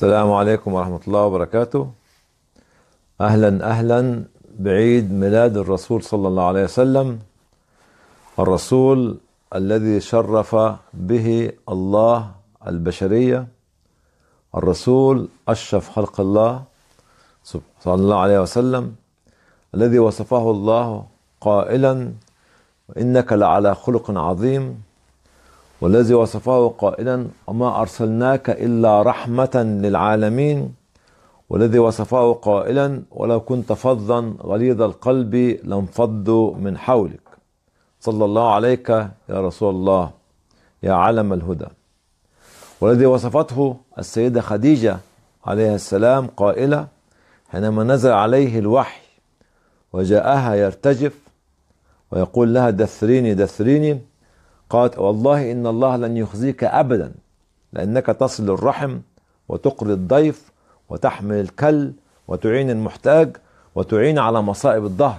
السلام عليكم ورحمة الله وبركاته أهلا أهلا بعيد ميلاد الرسول صلى الله عليه وسلم الرسول الذي شرف به الله البشرية الرسول أشرف خلق الله صلى الله عليه وسلم الذي وصفه الله قائلا إنك لعلى خلق عظيم والذي وصفه قائلا وما أرسلناك إلا رحمة للعالمين والذي وصفه قائلا ولو كنت فظا غليظ القلب لانفضوا من حولك صلى الله عليك يا رسول الله يا علم الهدى والذي وصفته السيدة خديجة عليها السلام قائلة حينما نزل عليه الوحي وجاءها يرتجف ويقول لها دثريني دثريني قالت والله إن الله لن يخزيك أبدا لأنك تصل الرحم وتقري الضيف وتحمل الكل وتعين المحتاج وتعين على مصائب الظهر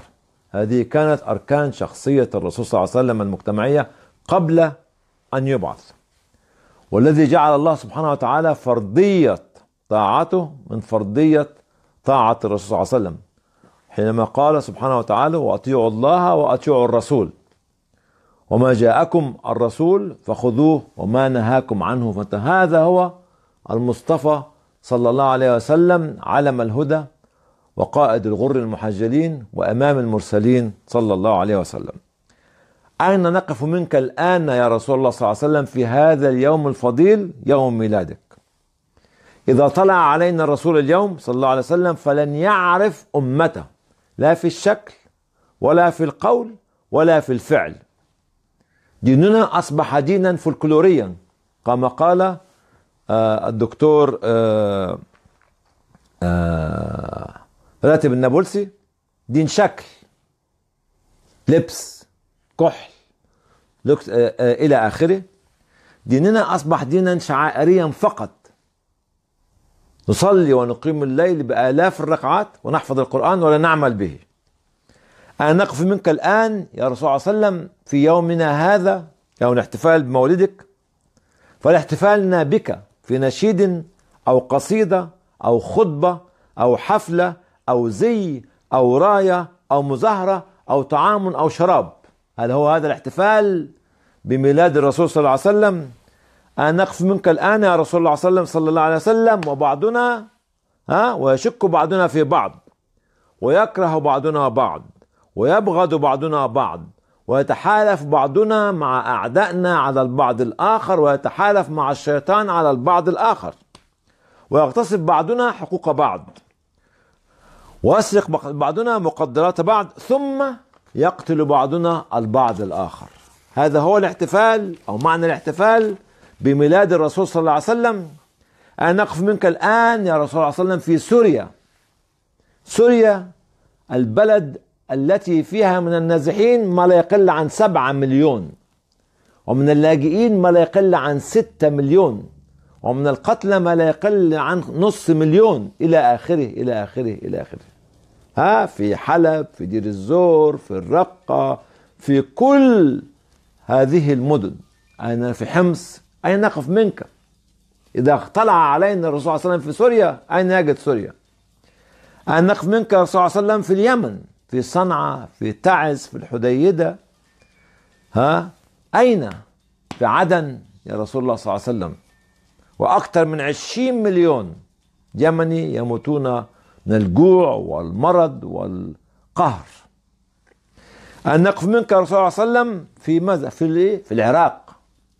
هذه كانت أركان شخصية الرسول صلى الله عليه وسلم المجتمعية قبل أن يبعث والذي جعل الله سبحانه وتعالى فرضية طاعته من فرضية طاعة الرسول صلى الله عليه وسلم حينما قال سبحانه وتعالى وأطيعوا الله وأطيعوا الرسول وما جاءكم الرسول فخذوه وما نهاكم عنه فهذا هو المصطفى صلى الله عليه وسلم علم الهدى وقائد الغر المحجلين وامام المرسلين صلى الله عليه وسلم. اين نقف منك الان يا رسول الله صلى الله عليه وسلم في هذا اليوم الفضيل يوم ميلادك. اذا طلع علينا الرسول اليوم صلى الله عليه وسلم فلن يعرف امته لا في الشكل ولا في القول ولا في الفعل ديننا أصبح دينا فلكلوريا كما قال آه، الدكتور آه، آه، راتب النابلسي دين شكل لبس كحل إلى آخره ديننا أصبح دينا شعائريا فقط نصلي ونقيم الليل بآلاف الركعات ونحفظ القرآن ولا نعمل به أنا نقف منك الآن يا رسول الله صلى الله عليه وسلم في يومنا هذا يوم الاحتفال بمولدك فالاحتفالنا بك في نشيد أو قصيدة أو خطبة أو حفلة أو زي أو راية أو مظاهرة أو طعام أو شراب هل هو هذا الاحتفال بميلاد الرسول صلى الله عليه وسلم أنا نقف منك الآن يا رسول الله صلى الله عليه وسلم وبعضنا ها ويشك بعضنا في بعض ويكره بعضنا بعض ويبغض بعضنا بعض ويتحالف بعضنا مع أعدائنا على البعض الآخر ويتحالف مع الشيطان على البعض الآخر ويغتصب بعضنا حقوق بعض ويسرق بعضنا مقدرات بعض ثم يقتل بعضنا البعض الآخر هذا هو الاحتفال أو معنى الاحتفال بميلاد الرسول صلى الله عليه وسلم أنا نقف منك الآن يا رسول الله صلى الله عليه وسلم في سوريا سوريا البلد التي فيها من النازحين ما لا يقل عن سبعة مليون ومن اللاجئين ما لا يقل عن ستة مليون ومن القتلى ما لا يقل عن نص مليون إلى آخره إلى آخره إلى آخره ها في حلب في دير الزور في الرقة في كل هذه المدن أنا في حمص أين نقف منك إذا اطلع علينا الرسول صلى الله عليه وسلم في سوريا أين يجد سوريا أين نقف منك الرسول صلى الله عليه وسلم في اليمن في صنعاء في تعز في الحديدة ها أين في عدن يا رسول الله صلى الله عليه وسلم وأكثر من عشرين مليون يمني يموتون من الجوع والمرض والقهر أن نقف منك يا رسول الله صلى الله عليه وسلم في ماذا في, في العراق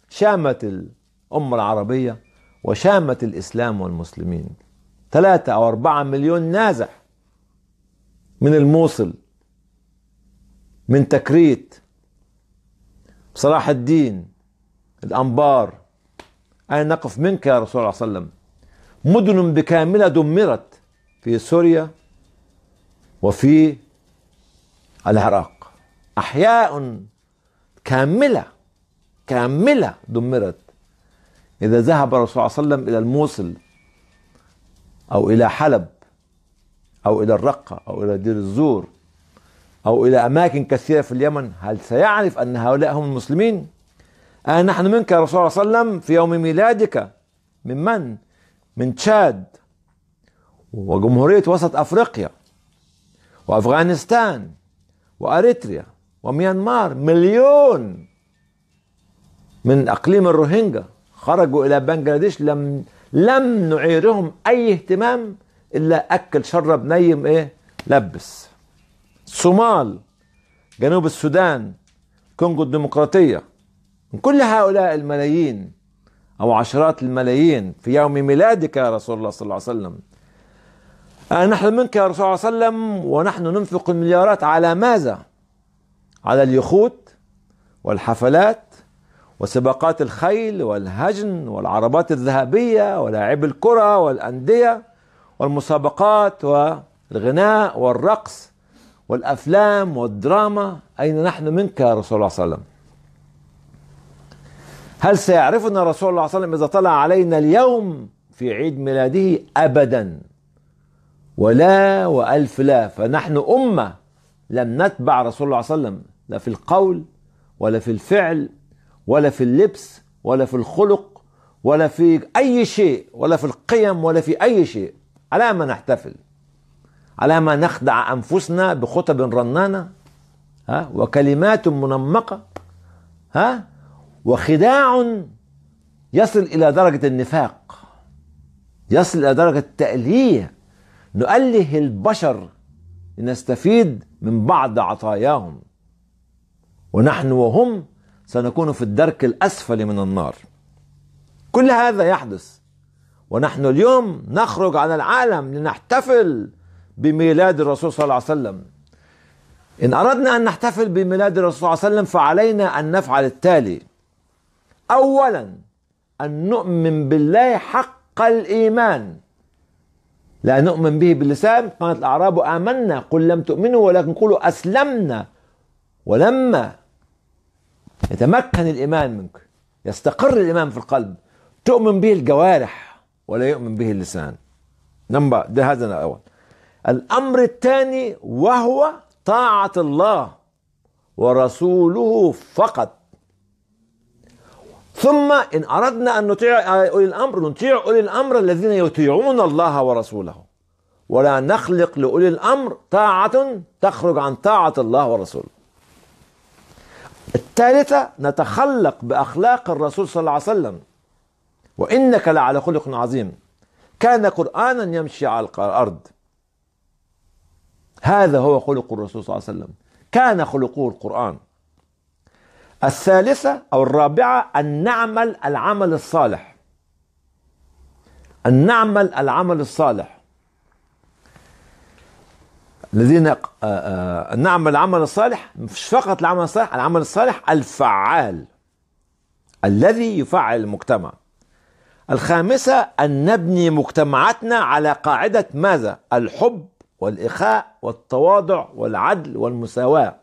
شامت الأمة العربية وشامت الإسلام والمسلمين ثلاثة أو أربعة مليون نازح من الموصل من تكريت صلاح الدين الأنبار أين نقف منك يا رسول الله صلى الله عليه وسلم مدن بكاملة دمرت في سوريا وفي العراق أحياء كاملة كاملة دمرت إذا ذهب الرسول صلى الله عليه وسلم إلى الموصل أو إلى حلب أو إلى الرقة أو إلى دير الزور أو إلى أماكن كثيرة في اليمن هل سيعرف أن هؤلاء هم المسلمين؟ أه نحن منك يا رسول الله صلى الله عليه وسلم في يوم ميلادك من من؟ من تشاد وجمهورية وسط أفريقيا وأفغانستان وأريتريا وميانمار مليون من أقليم الروهينجا خرجوا إلى بنجلاديش لم لم نعيرهم أي اهتمام الا اكل شرب نيم ايه لبس الصومال جنوب السودان كونغو الديمقراطيه من كل هؤلاء الملايين او عشرات الملايين في يوم ميلادك يا رسول الله صلى الله عليه وسلم نحن منك يا رسول الله صلى الله عليه وسلم ونحن ننفق المليارات على ماذا على اليخوت والحفلات وسباقات الخيل والهجن والعربات الذهبية ولاعب الكرة والأندية والمسابقات والغناء والرقص والافلام والدراما اين نحن منك يا رسول الله صلى الله عليه وسلم هل سيعرفنا رسول الله صلى الله عليه وسلم اذا طلع علينا اليوم في عيد ميلاده ابدا ولا والف لا فنحن امه لم نتبع رسول الله صلى الله عليه وسلم لا في القول ولا في الفعل ولا في اللبس ولا في الخلق ولا في اي شيء ولا في القيم ولا في اي شيء على ما نحتفل على ما نخدع أنفسنا بخطب رنانة ها وكلمات منمقة ها وخداع يصل إلى درجة النفاق يصل إلى درجة التأليه نؤله البشر لنستفيد من بعض عطاياهم ونحن وهم سنكون في الدرك الأسفل من النار كل هذا يحدث ونحن اليوم نخرج عن العالم لنحتفل بميلاد الرسول صلى الله عليه وسلم إن أردنا أن نحتفل بميلاد الرسول صلى الله عليه وسلم فعلينا أن نفعل التالي أولا أن نؤمن بالله حق الإيمان لا نؤمن به باللسان قالت الأعراب آمنا قل لم تؤمنوا ولكن قولوا أسلمنا ولما يتمكن الإيمان منك يستقر الإيمان في القلب تؤمن به الجوارح ولا يؤمن به اللسان نمبر ده هذا الأول الأمر الثاني وهو طاعة الله ورسوله فقط ثم إن أردنا أن نطيع أولي الأمر نطيع أولي الأمر الذين يطيعون الله ورسوله ولا نخلق لأولي الأمر طاعة تخرج عن طاعة الله ورسوله الثالثة نتخلق بأخلاق الرسول صلى الله عليه وسلم وإنك لعلى خلق عظيم كان قرآنا يمشي على الأرض هذا هو خلق الرسول صلى الله عليه وسلم كان خلقه القرآن الثالثة أو الرابعة أن نعمل العمل الصالح أن نعمل العمل الصالح الذين آه، آه، نعمل العمل الصالح مش فقط العمل الصالح العمل الصالح الفعال الذي يفعل المجتمع الخامسة أن نبني مجتمعاتنا على قاعدة ماذا؟ الحب والإخاء والتواضع والعدل والمساواة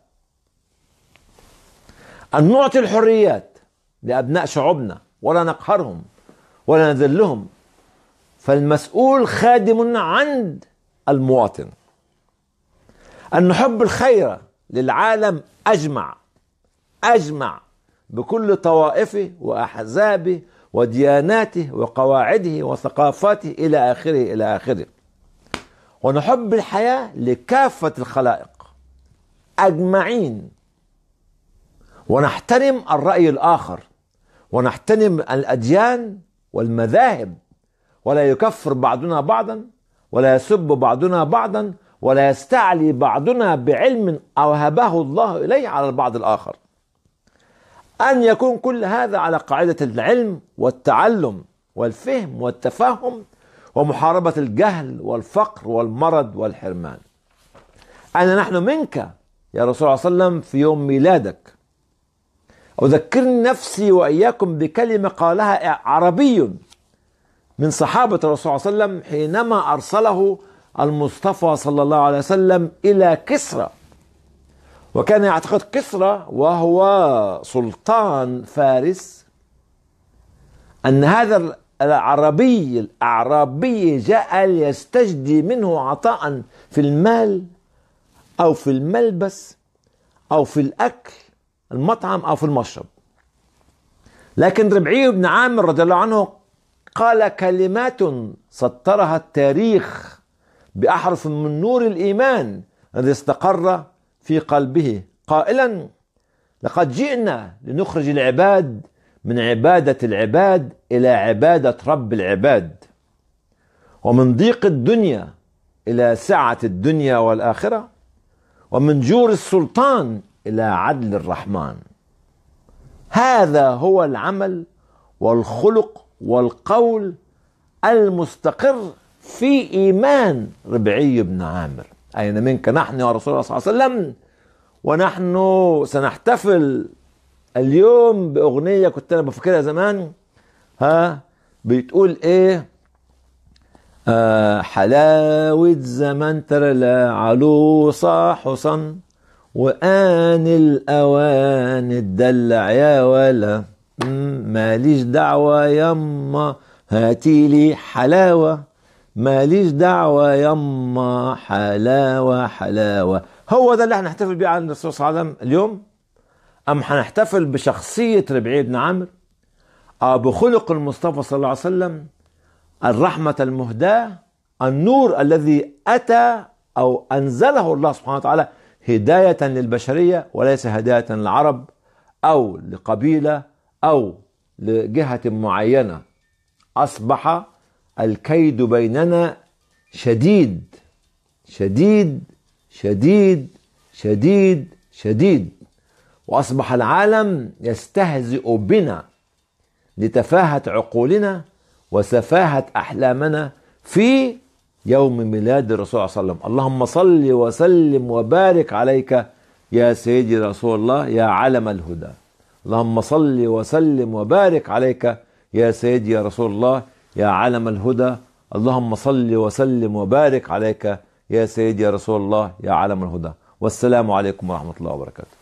أن نعطي الحريات لأبناء شعوبنا ولا نقهرهم ولا نذلهم فالمسؤول خادم عند المواطن أن نحب الخير للعالم أجمع أجمع بكل طوائفه وأحزابه ودياناته وقواعده وثقافاته إلى آخره إلى آخره ونحب الحياة لكافة الخلائق أجمعين ونحترم الرأي الآخر ونحترم الأديان والمذاهب ولا يكفر بعضنا بعضا ولا يسب بعضنا بعضا ولا يستعلي بعضنا بعلم أوهبه الله إليه على البعض الآخر أن يكون كل هذا على قاعدة العلم والتعلم والفهم والتفهم ومحاربة الجهل والفقر والمرض والحرمان أنا نحن منك يا رسول الله صلى الله عليه وسلم في يوم ميلادك أذكرني نفسي وإياكم بكلمة قالها عربي من صحابة الرسول صلى الله عليه وسلم حينما أرسله المصطفى صلى الله عليه وسلم إلى كسرى وكان يعتقد كسرى وهو سلطان فارس أن هذا العربي الأعرابي جاء ليستجدي منه عطاء في المال أو في الملبس أو في الأكل المطعم أو في المشرب لكن ربعي بن عامر رضي الله عنه قال كلمات سطرها التاريخ بأحرف من نور الإيمان الذي استقر في قلبه قائلا لقد جئنا لنخرج العباد من عبادة العباد إلى عبادة رب العباد ومن ضيق الدنيا إلى سعة الدنيا والآخرة ومن جور السلطان إلى عدل الرحمن هذا هو العمل والخلق والقول المستقر في إيمان ربعي بن عامر أين منك نحن يا رسول الله صلى الله عليه وسلم ونحن سنحتفل اليوم بأغنية كنت أنا بفكرها زمان ها بتقول إيه آه حلاوة زمن ترلا علوصة حصن وآن الأوان الدلع يا ولا ماليش دعوة يما لي حلاوة ماليش دعوة يما حلاوة حلاوة هو ده اللي هنحتفل بيه عند الرسول صلى الله عليه وسلم اليوم أم هنحتفل بشخصية ربعي بن عامر أو بخلق المصطفى صلى الله عليه وسلم الرحمة المهداة النور الذي أتى أو أنزله الله سبحانه وتعالى هداية للبشرية وليس هداية للعرب أو لقبيلة أو لجهة معينة أصبح الكيد بيننا شديد شديد شديد شديد شديد واصبح العالم يستهزئ بنا لتفاهه عقولنا وسفاهه احلامنا في يوم ميلاد الرسول صلى الله عليه وسلم اللهم صل وسلم وبارك عليك يا سيدي رسول الله يا علم الهدى اللهم صل وسلم وبارك عليك يا سيدي يا رسول الله يا علم الهدى اللهم صل وسلم وبارك عليك يا سيدي يا رسول الله يا علم الهدى والسلام عليكم ورحمة الله وبركاته